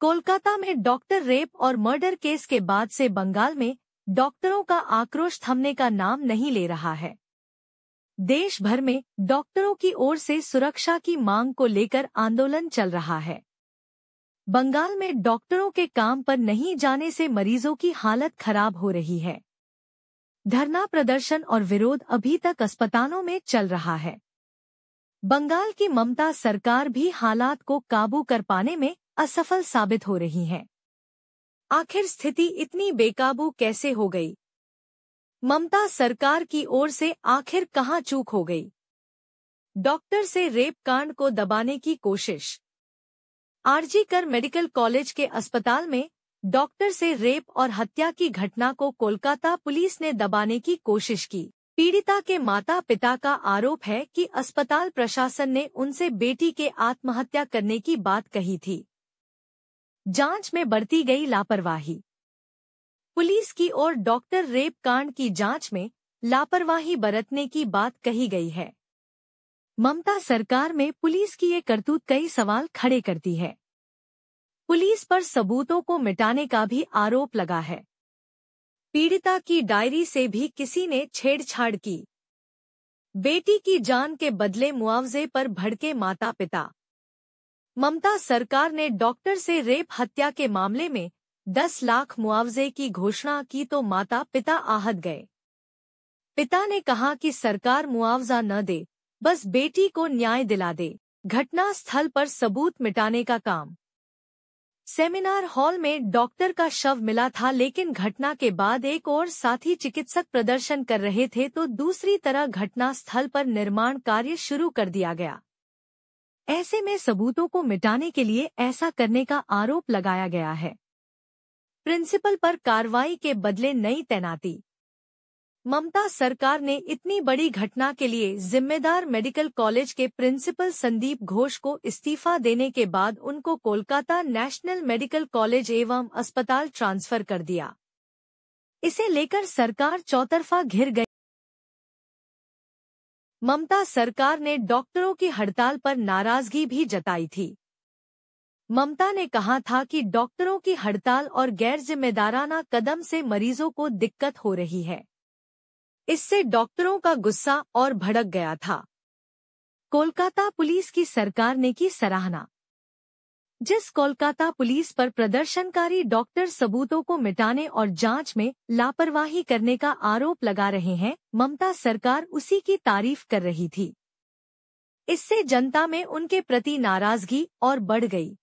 कोलकाता में doctor rape और murder case के बाद से बंगाल में डॉक्टरों का आक्रोश थमने का नाम नहीं ले रहा है देश भर में डॉक्टरों की ओर से सुरक्षा की मांग को लेकर आंदोलन चल रहा है बंगाल में डॉक्टरों के काम पर नहीं जाने से मरीजों की हालत खराब हो रही है धरना प्रदर्शन और विरोध अभी तक अस्पतालों में चल रहा है बंगाल की ममता सरकार भी हालात को काबू कर पाने में असफल साबित हो रही हैं आखिर स्थिति इतनी बेकाबू कैसे हो गई ममता सरकार की ओर से आखिर कहाँ चूक हो गई डॉक्टर से रेप कांड को दबाने की कोशिश आरजी कर मेडिकल कॉलेज के अस्पताल में डॉक्टर से रेप और हत्या की घटना को कोलकाता पुलिस ने दबाने की कोशिश की पीड़िता के माता पिता का आरोप है कि अस्पताल प्रशासन ने उनसे बेटी के आत्महत्या करने की बात कही थी जांच में बरती गई लापरवाही पुलिस की ओर डॉक्टर रेप कांड की जांच में लापरवाही बरतने की बात कही गई है ममता सरकार में पुलिस की ये करतूत कई सवाल खड़े करती है पुलिस पर सबूतों को मिटाने का भी आरोप लगा है पीड़िता की डायरी से भी किसी ने छेड़छाड़ की बेटी की जान के बदले मुआवजे पर भड़के माता पिता ममता सरकार ने डॉक्टर से रेप हत्या के मामले में 10 लाख मुआवजे की घोषणा की तो माता पिता आहत गए पिता ने कहा कि सरकार मुआवजा न दे बस बेटी को न्याय दिला दे घटना स्थल पर सबूत मिटाने का काम सेमिनार हॉल में डॉक्टर का शव मिला था लेकिन घटना के बाद एक और साथी चिकित्सक प्रदर्शन कर रहे थे तो दूसरी तरह घटना स्थल पर निर्माण कार्य शुरू कर दिया गया ऐसे में सबूतों को मिटाने के लिए ऐसा करने का आरोप लगाया गया है प्रिंसिपल पर कार्रवाई के बदले नई तैनाती ममता सरकार ने इतनी बड़ी घटना के लिए जिम्मेदार मेडिकल कॉलेज के प्रिंसिपल संदीप घोष को इस्तीफा देने के बाद उनको कोलकाता नेशनल मेडिकल कॉलेज एवं अस्पताल ट्रांसफर कर दिया इसे लेकर सरकार चौतरफा घिर गई ममता सरकार ने डॉक्टरों की हड़ताल पर नाराजगी भी जताई थी ममता ने कहा था कि डॉक्टरों की हड़ताल और गैर जिम्मेदाराना कदम से मरीजों को दिक्कत हो रही है इससे डॉक्टरों का गुस्सा और भड़क गया था कोलकाता पुलिस की सरकार ने की सराहना जिस कोलकाता पुलिस पर प्रदर्शनकारी डॉक्टर सबूतों को मिटाने और जांच में लापरवाही करने का आरोप लगा रहे हैं ममता सरकार उसी की तारीफ कर रही थी इससे जनता में उनके प्रति नाराजगी और बढ़ गई